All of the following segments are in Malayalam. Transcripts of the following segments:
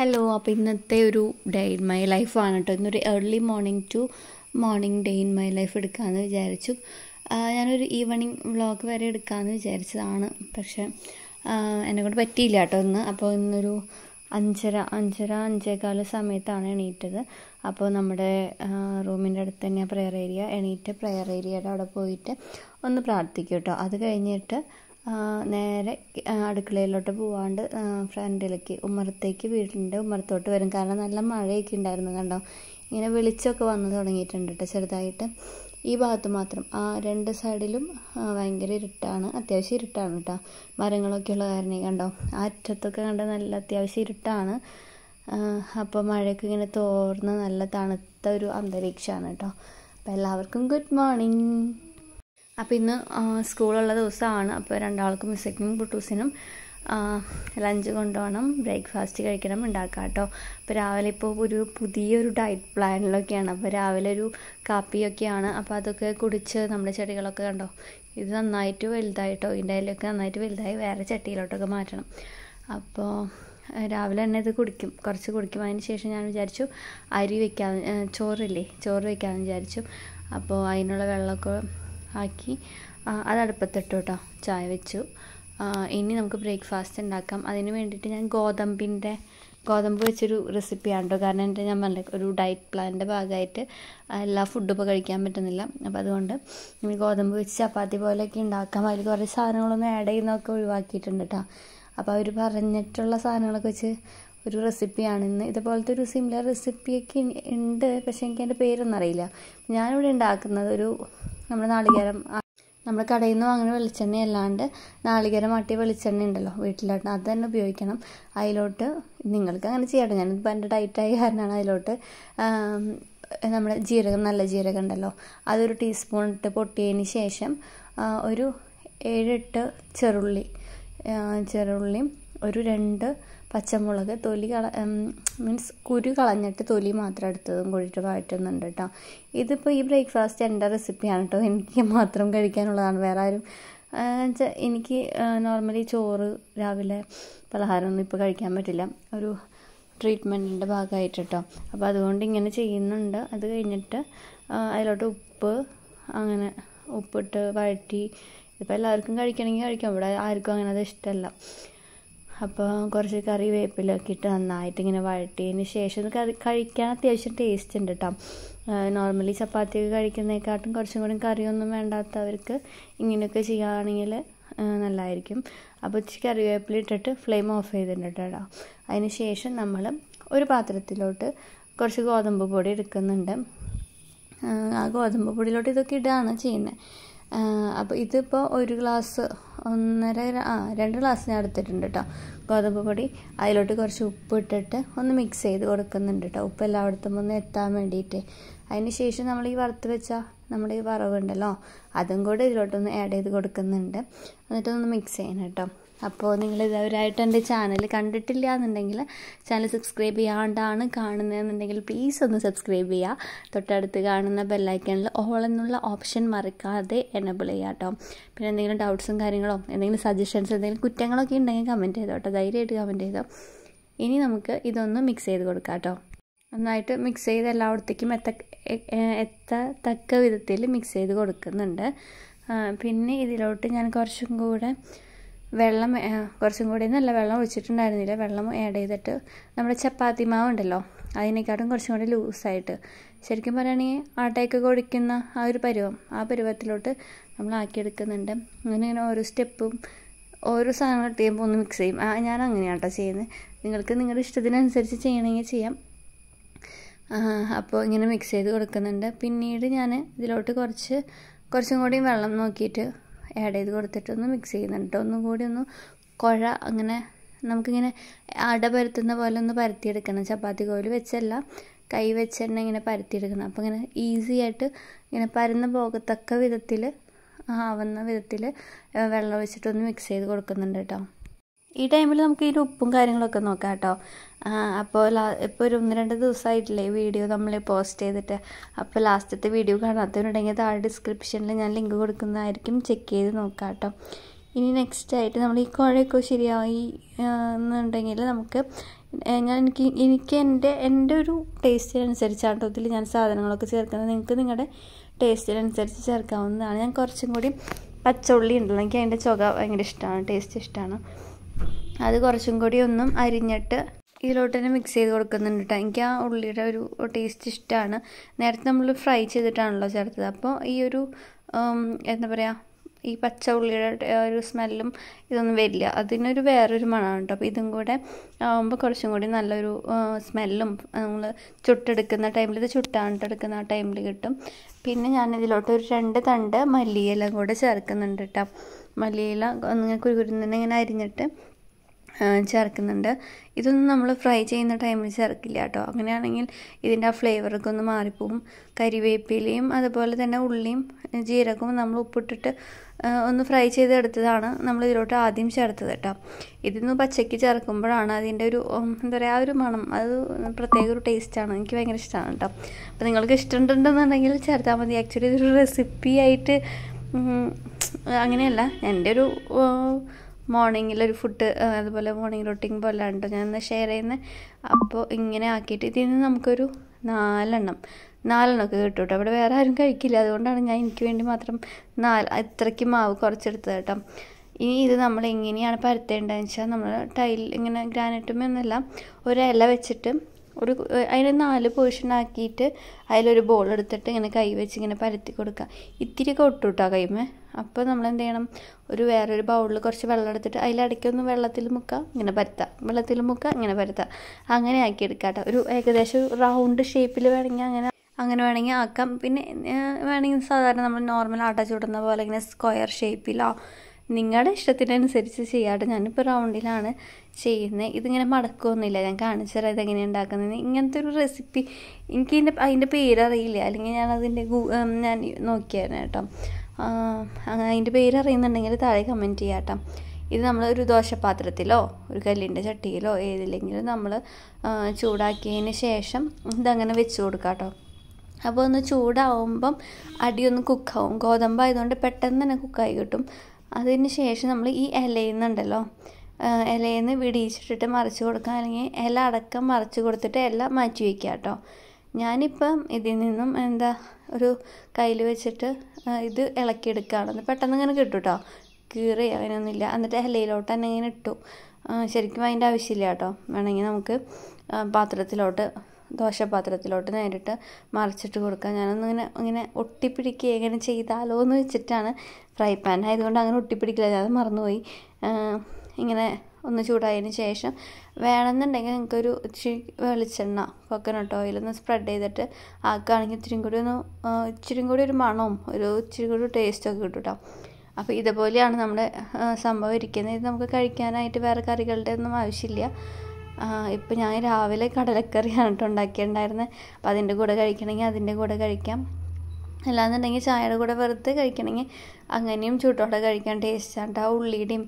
ഹലോ അപ്പോൾ ഇന്നത്തെ ഒരു ഡേ ഇൻ മൈ ലൈഫാണ് കേട്ടോ ഇന്നൊരു early morning to morning day in my life എടുക്കാമെന്ന് വിചാരിച്ചു ഞാനൊരു ഈവനിങ് വ്ളോഗ് വരെ എടുക്കാമെന്ന് വിചാരിച്ചതാണ് പക്ഷേ എന്നെക്കൊണ്ട് പറ്റിയില്ല കേട്ടോ ഇന്ന് അപ്പോൾ ഇന്നൊരു അഞ്ചര അഞ്ചര അഞ്ചേകാല സമയത്താണ് എണീറ്റത് അപ്പോൾ നമ്മുടെ റൂമിൻ്റെ അടുത്ത് തന്നെ പ്രെയർ ഏരിയ എണീറ്റ് പ്രെയർ ഏരിയയുടെ അവിടെ പോയിട്ട് ഒന്ന് പ്രാർത്ഥിക്കും കേട്ടോ അത് കഴിഞ്ഞിട്ട് നേരെ അടുക്കളയിലോട്ട് പോവാണ്ട് ഫ്രണ്ടിലേക്ക് ഉമ്മറത്തേക്ക് വീടിൻ്റെ ഉമ്മറത്തോട്ട് വരും കാരണം നല്ല മഴയൊക്കെ ഉണ്ടായിരുന്നു കണ്ടോ ഇങ്ങനെ വെളിച്ചമൊക്കെ വന്നു തുടങ്ങിയിട്ടുണ്ട് കേട്ടോ ചെറുതായിട്ട് ഈ ഭാഗത്ത് മാത്രം ആ രണ്ട് സൈഡിലും ഭയങ്കര ഇരുട്ടാണ് അത്യാവശ്യം ഇരുട്ടാണ് കേട്ടോ മരങ്ങളൊക്കെ ഉള്ള കാരണം കണ്ടോ ആ അറ്റത്തൊക്കെ കണ്ട നല്ല അത്യാവശ്യം ഇരുട്ടാണ് അപ്പോൾ മഴയൊക്കെ ഇങ്ങനെ തോർന്ന് നല്ല തണുത്ത ഒരു അന്തരീക്ഷമാണ് കേട്ടോ അപ്പോൾ എല്ലാവർക്കും ഗുഡ് മോർണിംഗ് അപ്പം ഇന്ന് സ്കൂളുള്ള ദിവസമാണ് അപ്പോൾ രണ്ടാൾക്കും മിസ്സക്കും കുട്ടൂസിനും ലഞ്ച് കൊണ്ടുപോകണം ബ്രേക്ക്ഫാസ്റ്റ് കഴിക്കണം ഉണ്ടാക്കാം കേട്ടോ അപ്പോൾ രാവിലെ ഇപ്പോൾ ഒരു പുതിയൊരു ഡയറ്റ് പ്ലാനിലൊക്കെയാണ് അപ്പോൾ രാവിലെ ഒരു കാപ്പിയൊക്കെയാണ് അപ്പോൾ അതൊക്കെ കുടിച്ച് നമ്മുടെ ചെടികളൊക്കെ കണ്ടോ ഇത് നന്നായിട്ട് വലുതായിട്ടോ ഇതിൻ്റെ അതിലൊക്കെ നന്നായിട്ട് വലുതായി വേറെ ചട്ടിയിലോട്ടൊക്കെ മാറ്റണം അപ്പോൾ രാവിലെ തന്നെ ഇത് കുടിക്കും കുറച്ച് കുടിക്കും അതിന് ശേഷം ഞാൻ വിചാരിച്ചു അരി വെക്കാൻ ചോറില്ലേ ചോറ് വയ്ക്കാമെന്ന് വിചാരിച്ചു അപ്പോൾ അതിനുള്ള വെള്ളമൊക്കെ ആക്കി അത് അടുപ്പത്തിട്ടു കേട്ടോ ചായ വെച്ചു ഇനി നമുക്ക് ബ്രേക്ക്ഫാസ്റ്റ് ഉണ്ടാക്കാം അതിന് വേണ്ടിയിട്ട് ഞാൻ ഗോതമ്പിൻ്റെ ഗോതമ്പ് വെച്ചൊരു റെസിപ്പിയാണ് കേട്ടോ കാരണം എൻ്റെ ഞാൻ പറഞ്ഞ ഒരു ഡയറ്റ് പ്ലാനിൻ്റെ ഭാഗമായിട്ട് എല്ലാ ഫുഡും ഇപ്പോൾ കഴിക്കാൻ പറ്റുന്നില്ല അപ്പോൾ അതുകൊണ്ട് ഇനി ഗോതമ്പ് വെച്ച് ചപ്പാത്തി പോലെയൊക്കെ ഉണ്ടാക്കാം അതിൽ കുറേ സാധനങ്ങളൊന്നും ആഡ് ചെയ്യുന്നതൊക്കെ ഒഴിവാക്കിയിട്ടുണ്ട് കേട്ടോ അപ്പോൾ അവർ പറഞ്ഞിട്ടുള്ള സാധനങ്ങളൊക്കെ വെച്ച് ഒരു റെസിപ്പിയാണ് ഇന്ന് ഇതുപോലത്തെ ഒരു സിമിലർ റെസിപ്പിയൊക്കെ ഉണ്ട് പക്ഷേ എനിക്ക് എൻ്റെ പേരൊന്നും അറിയില്ല ഞാനിവിടെ ഉണ്ടാക്കുന്നത് ഒരു നമ്മൾ നാളികേരം നമ്മൾ കടയിൽ നിന്ന് വാങ്ങുന്ന വെളിച്ചെണ്ണ അല്ലാണ്ട് നാളികേരം മാട്ടിയ വെളിച്ചെണ്ണ ഉണ്ടല്ലോ വീട്ടിലോട്ട് അത് തന്നെ ഉപയോഗിക്കണം അതിലോട്ട് നിങ്ങൾക്ക് അങ്ങനെ ഞാൻ ഞാനിപ്പോൾ എൻ്റെ ഡയറ്റായ കാരണമാണ് അതിലോട്ട് നമ്മുടെ ജീരകം നല്ല ജീരകം ഉണ്ടല്ലോ അതൊരു ടീസ്പൂൺ ഇട്ട് പൊട്ടിയതിന് ശേഷം ഒരു ഏഴെട്ട് ചെറുള്ളി ചെറുള്ളിയും ഒരു രണ്ട് പച്ചമുളക് തൊലി കള മീൻസ് കുരു കളഞ്ഞിട്ട് തൊലി മാത്രം എടുത്തതും കൂടിയിട്ട് വഴറ്റുന്നുണ്ട് കേട്ടോ ഇതിപ്പോൾ ഈ ബ്രേക്ക്ഫാസ്റ്റ് എൻ്റെ റെസിപ്പിയാണ് കേട്ടോ എനിക്ക് മാത്രം കഴിക്കാനുള്ളതാണ് വേറെ ആരും എന്നുവെച്ചാൽ എനിക്ക് നോർമലി ചോറ് രാവിലെ പലഹാരമൊന്നും ഇപ്പോൾ കഴിക്കാൻ പറ്റില്ല ഒരു ട്രീറ്റ്മെൻറ്റിൻ്റെ ഭാഗമായിട്ട് കേട്ടോ അപ്പോൾ അതുകൊണ്ട് ഇങ്ങനെ ചെയ്യുന്നുണ്ട് അത് കഴിഞ്ഞിട്ട് അതിലോട്ട് ഉപ്പ് അങ്ങനെ ഉപ്പിട്ട് വഴറ്റി ഇപ്പോൾ എല്ലാവർക്കും കഴിക്കണമെങ്കിൽ കഴിക്കാം ഇവിടെ ആർക്കും അങ്ങനെ അത് ഇഷ്ടമല്ല അപ്പോൾ കുറച്ച് കറി വേപ്പിലൊക്കെ ഇട്ട് നന്നായിട്ട് ഇങ്ങനെ വഴട്ടിയതിന് ശേഷം കറി കഴിക്കാൻ അത്യാവശ്യം ടേസ്റ്റ് ഉണ്ട് കേട്ടോ നോർമലി ചപ്പാത്തിയൊക്കെ കഴിക്കുന്നതിനെക്കാട്ടും കുറച്ചും കൂടി കറിയൊന്നും വേണ്ടാത്തവർക്ക് ഇങ്ങനെയൊക്കെ ചെയ്യുകയാണെങ്കിൽ നല്ലതായിരിക്കും അപ്പോൾ ഇച്ചിരി കറിവേപ്പില ഇട്ടിട്ട് ഫ്ലെയിം ഓഫ് ചെയ്തിട്ടുണ്ട് കേട്ടോ അതിന് ശേഷം നമ്മൾ ഒരു പാത്രത്തിലോട്ട് കുറച്ച് ഗോതമ്പ് പൊടി എടുക്കുന്നുണ്ട് ആ ഗോതമ്പ് പൊടിയിലോട്ട് ഇതൊക്കെ ഇടുകയാണ് ചെയ്യുന്നത് അപ്പോൾ ഇതിപ്പോൾ ഒരു ഗ്ലാസ് ഒന്നര ആ രണ്ട് ഗ്ലാസ് ഞാൻ എടുത്തിട്ടുണ്ട് കേട്ടോ ഗോതമ്പ് പൊടി അതിലോട്ട് കുറച്ച് ഉപ്പ് ഇട്ടിട്ട് ഒന്ന് മിക്സ് ചെയ്ത് കൊടുക്കുന്നുണ്ട് കേട്ടോ ഉപ്പ് എല്ലായിടത്തും ഒന്ന് എത്താൻ വേണ്ടിയിട്ട് അതിന് ശേഷം നമ്മൾ ഈ വറുത്ത് വെച്ച നമ്മുടെ ഈ വറവുണ്ടല്ലോ അതും കൂടെ ഇതിലോട്ടൊന്ന് ആഡ് ചെയ്ത് കൊടുക്കുന്നുണ്ട് എന്നിട്ടൊന്ന് മിക്സ് ചെയ്യണം കേട്ടോ അപ്പോൾ നിങ്ങൾ ഇതുവരായിട്ട് എൻ്റെ ചാനൽ കണ്ടിട്ടില്ല എന്നുണ്ടെങ്കിൽ ചാനൽ സബ്സ്ക്രൈബ് ചെയ്യാണ്ടാണ് കാണുന്നതെന്നുണ്ടെങ്കിൽ പ്ലീസ് ഒന്ന് സബ്സ്ക്രൈബ് ചെയ്യുക തൊട്ടടുത്ത് കാണുന്ന ബെല്ലൈക്കണിൽ ഓൾ എന്നുള്ള ഓപ്ഷൻ മറക്കാതെ എനബിൾ ചെയ്യുക കേട്ടോ പിന്നെ എന്തെങ്കിലും ഡൗട്ട്സും കാര്യങ്ങളോ എന്തെങ്കിലും സജഷൻസ് എന്തെങ്കിലും കുറ്റങ്ങളൊക്കെ ഉണ്ടെങ്കിൽ കമൻറ്റ് ചെയ്തോ കേട്ടോ ധൈര്യമായിട്ട് കമൻറ്റ് ചെയ്തോ ഇനി നമുക്ക് ഇതൊന്ന് മിക്സ് ചെയ്ത് കൊടുക്കാം കേട്ടോ നന്നായിട്ട് മിക്സ് ചെയ്ത് എല്ലായിടത്തേക്കും എത്ത എത്തത്തക്ക വിധത്തിൽ മിക്സ് ചെയ്ത് കൊടുക്കുന്നുണ്ട് പിന്നെ ഇതിലോട്ട് ഞാൻ കുറച്ചും കൂടെ വെള്ളം കുറച്ചും കൂടി നല്ല വെള്ളം ഒഴിച്ചിട്ടുണ്ടായിരുന്നില്ല വെള്ളം ആഡ് ചെയ്തിട്ട് നമ്മുടെ ചപ്പാത്തി മാവ് ഉണ്ടല്ലോ അതിനേക്കാട്ടും കുറച്ചും കൂടി ലൂസായിട്ട് ശരിക്കും പറയുകയാണെങ്കിൽ ആട്ടയൊക്കെ കൊടിക്കുന്ന ആ ഒരു പരുവം ആ പരുവത്തിലോട്ട് നമ്മൾ ആക്കിയെടുക്കുന്നുണ്ട് അങ്ങനെ ഇങ്ങനെ ഓരോ സ്റ്റെപ്പും ഓരോ സാധനങ്ങൾ ഇട്ട് ചെയ്യുമ്പോൾ ഒന്ന് മിക്സ് ചെയ്യും ആ ഞാൻ അങ്ങനെയാണ് കേട്ടോ ചെയ്യുന്നത് നിങ്ങൾക്ക് നിങ്ങളുടെ ഇഷ്ടത്തിനനുസരിച്ച് ചെയ്യണമെങ്കിൽ ചെയ്യാം അപ്പോൾ ഇങ്ങനെ മിക്സ് ചെയ്ത് കൊടുക്കുന്നുണ്ട് പിന്നീട് ഞാൻ ഇതിലോട്ട് കുറച്ച് കുറച്ചും കൂടി വെള്ളം നോക്കിയിട്ട് ആഡ് ചെയ്ത് കൊടുത്തിട്ടൊന്ന് മിക്സ് ചെയ്യുന്നുണ്ട് ഒന്നും കൂടി ഒന്ന് കുഴ അങ്ങനെ നമുക്കിങ്ങനെ അട പരത്തുന്ന പോലെ ഒന്ന് പരത്തിയെടുക്കണം ചപ്പാത്തി കോയിൽ വെച്ചല്ല കൈ വെച്ച് തന്നെ ഇങ്ങനെ പരത്തിയെടുക്കണം അപ്പോൾ ഇങ്ങനെ ഈസി ആയിട്ട് ഇങ്ങനെ പരന്ന് പോകത്തക്ക വിധത്തിൽ ആവുന്ന വിധത്തിൽ വെള്ളം ഒഴിച്ചിട്ടൊന്ന് മിക്സ് ചെയ്ത് കൊടുക്കുന്നുണ്ട് കേട്ടോ ഈ ടൈമിൽ നമുക്ക് ഇതിൻ്റെ ഉപ്പും കാര്യങ്ങളൊക്കെ നോക്കാം കേട്ടോ അപ്പോൾ ലാ ഇപ്പോൾ ഒരു ഒന്ന് രണ്ട് ദിവസമായിട്ടില്ലേ വീഡിയോ നമ്മൾ പോസ്റ്റ് ചെയ്തിട്ട് അപ്പോൾ ലാസ്റ്റത്തെ വീഡിയോ കാണാത്തവരുണ്ടെങ്കിൽ താഴെ ഡിസ്ക്രിപ്ഷനിൽ ഞാൻ ലിങ്ക് കൊടുക്കുന്നതായിരിക്കും ചെക്ക് ചെയ്ത് നോക്കാം കേട്ടോ ഇനി നെക്സ്റ്റ് ആയിട്ട് നമ്മൾ ഈ കുഴയൊക്കെ ശരിയായി എന്നുണ്ടെങ്കിൽ നമുക്ക് ഞാൻ എനിക്ക് എനിക്ക് എൻ്റെ എൻ്റെ ഒരു ടേസ്റ്റിനനുസരിച്ചാണ് ടോത്തിൽ ഞാൻ സാധനങ്ങളൊക്കെ ചേർക്കുന്നത് നിങ്ങൾക്ക് നിങ്ങളുടെ ടേസ്റ്റിനനുസരിച്ച് ചേർക്കാവുന്നതാണ് ഞാൻ കുറച്ചും കൂടി പച്ചുള്ളി ഉണ്ടല്ലോ എനിക്ക് അതിൻ്റെ ചുക ഭയങ്കര ഇഷ്ടമാണ് ടേസ്റ്റ് ഇഷ്ടമാണ് അത് കുറച്ചും കൂടി ഒന്നും അരിഞ്ഞിട്ട് ഇതിലോട്ട് തന്നെ മിക്സ് ചെയ്ത് കൊടുക്കുന്നുണ്ട് കേട്ടോ എനിക്ക് ആ ഉള്ളിയുടെ ഒരു ടേസ്റ്റ് ഇഷ്ടമാണ് നേരത്തെ നമ്മൾ ഫ്രൈ ചെയ്തിട്ടാണല്ലോ ചേർത്തത് അപ്പോൾ ഈ ഒരു എന്താ പറയുക ഈ പച്ച ഉള്ളിയുടെ ഒരു സ്മെല്ലും ഇതൊന്നും വരില്ല അതിനൊരു വേറൊരു മണമാണ് കേട്ടോ അപ്പോൾ ഇതും കൂടെ ആകുമ്പോൾ കുറച്ചും കൂടി നല്ലൊരു സ്മെല്ലും നമ്മൾ ചുട്ടെടുക്കുന്ന ടൈമിൽ ഇത് ചുട്ടാണ്ട് ആ ടൈമിൽ കിട്ടും പിന്നെ ഞാൻ ഇതിലോട്ട് ഒരു രണ്ട് തണ്ട് മല്ലിയില കൂടെ ചേർക്കുന്നുണ്ട് കേട്ടോ മല്ലിയില ഒന്ന് കുരുകുരുന്നെ ഇങ്ങനെ അരിഞ്ഞിട്ട് ചേർക്കുന്നുണ്ട് ഇതൊന്നും നമ്മൾ ഫ്രൈ ചെയ്യുന്ന ടൈമിൽ ചേർക്കില്ല കേട്ടോ അങ്ങനെയാണെങ്കിൽ ഇതിൻ്റെ ആ ഫ്ലേവറൊക്കെ ഒന്ന് മാറിപ്പോവും കരിവേപ്പിലയും അതുപോലെ തന്നെ ഉള്ളിയും ജീരകവും നമ്മൾ ഉപ്പിട്ടിട്ട് ഒന്ന് ഫ്രൈ ചെയ്തെടുത്തതാണ് നമ്മൾ ഇതിലോട്ട് ആദ്യം ചേർത്തത് കേട്ടോ ഇതിന്ന് പച്ചയ്ക്ക് ചേർക്കുമ്പോഴാണ് അതിൻ്റെ ഒരു എന്താ പറയുക ആ ഒരു മണം അത് പ്രത്യേക ഒരു ടേസ്റ്റാണ് എനിക്ക് ഭയങ്കര ഇഷ്ടമാണ് കേട്ടോ അപ്പോൾ നിങ്ങൾക്ക് ഇഷ്ടമുണ്ടെന്നുണ്ടെങ്കിൽ ചേർത്താൽ മതി ആക്ച്വലി ഇതൊരു റെസിപ്പി ആയിട്ട് അങ്ങനെയല്ല എൻ്റെ ഒരു മോർണിംഗിൽ ഒരു ഫുഡ് അതുപോലെ മോർണിംഗ് റൊട്ടീൻ പോലെ ഉണ്ടോ ഞാൻ ഷെയർ ചെയ്യുന്നത് അപ്പോൾ ഇങ്ങനെ ആക്കിയിട്ട് ഇതിൽ നിന്ന് നമുക്കൊരു നാലെണ്ണം നാലെണ്ണമൊക്കെ കിട്ടും കേട്ടോ അവിടെ വേറെ ആരും കഴിക്കില്ല അതുകൊണ്ടാണ് ഞാൻ എനിക്ക് വേണ്ടി മാത്രം നാല് ഇത്രയ്ക്ക് മാവ് കുറച്ചെടുത്തത് കേട്ടോ ഇനി ഇത് നമ്മൾ എങ്ങനെയാണ് പരത്തേണ്ടതെന്ന് വെച്ചാൽ നമ്മൾ ടൈൽ ഇങ്ങനെ ഗ്രാനൈറ്റുമെന്നല്ല ഒരു ഇല വെച്ചിട്ട് ഒരു അതിനെ നാല് പോർഷൻ ആക്കിയിട്ട് അതിലൊരു ബോൾ എടുത്തിട്ട് ഇങ്ങനെ കൈ വെച്ച് ഇങ്ങനെ പരത്തി കൊടുക്കുക ഇത്തിരി കൊട്ടൂട്ടാ കൈമേ അപ്പോൾ നമ്മൾ എന്ത് ചെയ്യണം ഒരു വേറൊരു ബൗളിൽ കുറച്ച് വെള്ളം എടുത്തിട്ട് അതിലടയ്ക്കൊന്ന് വെള്ളത്തിൽ മുക്കുക ഇങ്ങനെ പരത്താം വെള്ളത്തിൽ മുക്കുക ഇങ്ങനെ പരത്താം അങ്ങനെ ആക്കി എടുക്കാം കേട്ടോ ഒരു ഏകദേശം റൗണ്ട് ഷേപ്പിൽ വേണമെങ്കിൽ അങ്ങനെ അങ്ങനെ വേണമെങ്കിൽ ആക്കാം പിന്നെ വേണമെങ്കിൽ സാധാരണ നമ്മൾ നോർമൽ ആട്ട ചൂടുന്ന പോലെ ഇങ്ങനെ സ്ക്വയർ ഷേപ്പിലോ നിങ്ങളുടെ ഇഷ്ടത്തിനനുസരിച്ച് ചെയ്യാതെ ഞാനിപ്പോൾ റൗണ്ടിലാണ് ചെയ്യുന്നത് ഇതിങ്ങനെ മടക്കുമൊന്നുമില്ല ഞാൻ കാണിച്ചു തരാം ഇതെങ്ങനെയാണ് ഉണ്ടാക്കുന്നത് ഇങ്ങനത്തെ ഒരു റെസിപ്പി എനിക്ക് ഇതിൻ്റെ അതിൻ്റെ പേരറിയില്ല അല്ലെങ്കിൽ ഞാൻ അതിൻ്റെ ഞാൻ നോക്കിയായിരുന്നു കേട്ടോ അതിൻ്റെ പേരറിയുന്നുണ്ടെങ്കിൽ താഴെ കമൻറ്റ് ചെയ്യാട്ടോ ഇത് നമ്മൾ ഒരു ദോശപാത്രത്തിലോ ഒരു കല്ലിൻ്റെ ചട്ടിയിലോ ഏതില്ലെങ്കിലും നമ്മൾ ചൂടാക്കിയതിന് ശേഷം ഇതങ്ങനെ വെച്ച് കൊടുക്കാം കേട്ടോ അപ്പോൾ ഒന്ന് ചൂടാവുമ്പം അടിയൊന്ന് കുക്കാവും ഗോതമ്പായതുകൊണ്ട് പെട്ടെന്ന് തന്നെ കുക്കായി കിട്ടും അതിന് ശേഷം നമ്മൾ ഈ ഇലയുന്നുണ്ടല്ലോ ഇലയിൽ നിന്ന് വിടിയിച്ചിട്ടിട്ട് മറിച്ച് കൊടുക്കുക അല്ലെങ്കിൽ ഇല അടക്കം മറിച്ച് കൊടുത്തിട്ട് ഇല മാറ്റി വയ്ക്കുക കേട്ടോ ഞാനിപ്പം ഇതിൽ നിന്നും എന്താ ഒരു കയ്യിൽ വെച്ചിട്ട് ഇത് ഇളക്കിയെടുക്കുകയാണ് പെട്ടെന്ന് ഇങ്ങനെ കിട്ടും കേട്ടോ കീറി അങ്ങനെയൊന്നുമില്ല എന്നിട്ട് ഇലയിലോട്ട് തന്നെ ഇങ്ങനെ ഇട്ടു ശരിക്കും അതിൻ്റെ ആവശ്യമില്ല കേട്ടോ വേണമെങ്കിൽ നമുക്ക് പാത്രത്തിലോട്ട് ദോശപാത്രത്തിലോട്ട് നേരിട്ട് മറിച്ചിട്ട് കൊടുക്കുക ഞാനൊന്നും ഇങ്ങനെ ഇങ്ങനെ ഒട്ടിപ്പിടിക്കുക എങ്ങനെ ചെയ്താലോ എന്ന് വെച്ചിട്ടാണ് ഫ്രൈ പാൻ ആയതുകൊണ്ട് അങ്ങനെ ഒട്ടിപ്പിടിക്കില്ല ഞാൻ മറന്നുപോയി ഇങ്ങനെ ഒന്ന് ചൂടായതിന് ശേഷം വേണമെന്നുണ്ടെങ്കിൽ നിങ്ങൾക്കൊരു ഇച്ചിരി വെളിച്ചെണ്ണ കോക്കനട്ട് ഒന്ന് സ്പ്രെഡ് ചെയ്തിട്ട് ആക്കുകയാണെങ്കിൽ ഇച്ചിരി കൂടി ഒന്ന് ഇച്ചിരി കൂടി ഒരു മണവും ഒരു ഇച്ചിരി കൂടി ഒക്കെ കിട്ടും കേട്ടോ അപ്പോൾ ഇതുപോലെയാണ് നമ്മുടെ സംഭവം ഇരിക്കുന്നത് ഇത് നമുക്ക് കഴിക്കാനായിട്ട് വേറെ കറികളുടെ ഒന്നും ആവശ്യമില്ല ഇപ്പം ഞാൻ രാവിലെ കടലക്കറിയാണ് കേട്ടോ ഉണ്ടാക്കിയിട്ടുണ്ടായിരുന്നത് അപ്പോൾ അതിൻ്റെ കൂടെ കഴിക്കണമെങ്കിൽ അതിൻ്റെ കൂടെ കഴിക്കാം അല്ലാന്നുണ്ടെങ്കിൽ ചായയുടെ കൂടെ വെറുതെ കഴിക്കണമെങ്കിൽ അങ്ങനെയും ചൂട്ടോടെ കഴിക്കാൻ ടേസ്റ്റാണ് ആ ഉള്ളിയുടെയും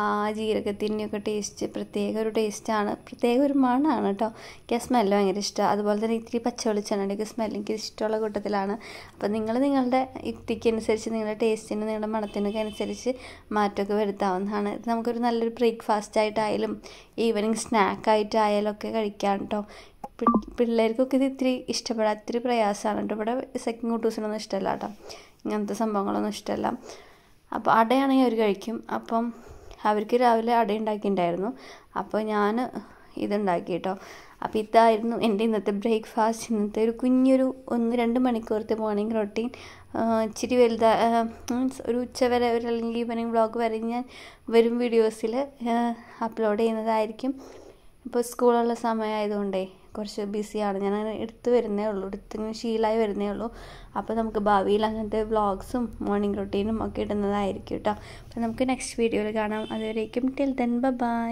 ആ ജീരകത്തിൻ്റെയൊക്കെ ടേസ്റ്റ് പ്രത്യേക ഒരു ടേസ്റ്റാണ് പ്രത്യേക ഒരു മണമാണ് കേട്ടോ എനിക്ക് ആ സ്മെല്ല് ഭയങ്കര ഇഷ്ടമാണ് അതുപോലെ തന്നെ ഇത്തിരി പച്ച വെളിച്ചെണ്ണയുടെയൊക്കെ സ്മെല്ല് എനിക്ക് ഇഷ്ടമുള്ള കൂട്ടത്തിലാണ് അപ്പോൾ നിങ്ങൾ നിങ്ങളുടെ യുക്തിക്കനുസരിച്ച് നിങ്ങളുടെ ടേസ്റ്റിന് നിങ്ങളുടെ മണത്തിനൊക്കെ അനുസരിച്ച് മാറ്റമൊക്കെ വരുത്താവുന്നതാണ് ഇത് നമുക്കൊരു നല്ലൊരു ബ്രേക്ക്ഫാസ്റ്റ് ആയിട്ടായാലും ഈവനിങ് സ്നാക്കായിട്ടായാലും ഒക്കെ കഴിക്കാം കേട്ടോ പിള്ളേർക്കൊക്കെ ഇത് ഇത്തിരി ഇഷ്ടപ്പെടാൻ ഇത്തിരി പ്രയാസമാണ് കേട്ടോ ഇവിടെ സെക്കൻഡ് കൂട്ടൂസിനൊന്നും ഇഷ്ടമല്ല കേട്ടോ ഇങ്ങനത്തെ സംഭവങ്ങളൊന്നും ഇഷ്ടമല്ല അപ്പോൾ അടയാണെങ്കിൽ അവർ കഴിക്കും അപ്പം അവർക്ക് രാവിലെ അട ഉണ്ടാക്കിയിട്ടുണ്ടായിരുന്നു അപ്പോൾ ഞാൻ ഇതുണ്ടാക്കി കേട്ടോ അപ്പോൾ ഇതായിരുന്നു എൻ്റെ ഇന്നത്തെ ബ്രേക്ക്ഫാസ്റ്റ് ഇന്നത്തെ ഒരു കുഞ്ഞൊരു ഒന്ന് രണ്ട് മണിക്കൂറത്തെ മോർണിംഗ് റൊട്ടീൻ ഇച്ചിരി വലുതാ മീൻസ് ഒരു ഉച്ച വരെ ഒരു അല്ലെങ്കിൽ ഈവനിങ് വ്ളോഗ് വരെ ഞാൻ വരും വീഡിയോസിൽ അപ്ലോഡ് ചെയ്യുന്നതായിരിക്കും ഇപ്പോൾ സ്കൂളുള്ള സമയമായതുകൊണ്ടേ കുറച്ച് ബിസിയാണ് ഞാൻ അങ്ങനെ എടുത്തു വരുന്നേ ഉള്ളൂ എടുത്തിങ്ങനെ ശീലമായി വരുന്നേ ഉള്ളൂ അപ്പോൾ നമുക്ക് ഭാവിയിൽ അങ്ങനത്തെ വ്ളോഗ്സും മോർണിംഗ് റൊട്ടീനും ഒക്കെ ഇടുന്നതായിരിക്കും കേട്ടോ അപ്പോൾ നമുക്ക് നെക്സ്റ്റ് വീഡിയോയിൽ കാണാം അതുവരേക്കും ടിൽ ദെൻ ബൈ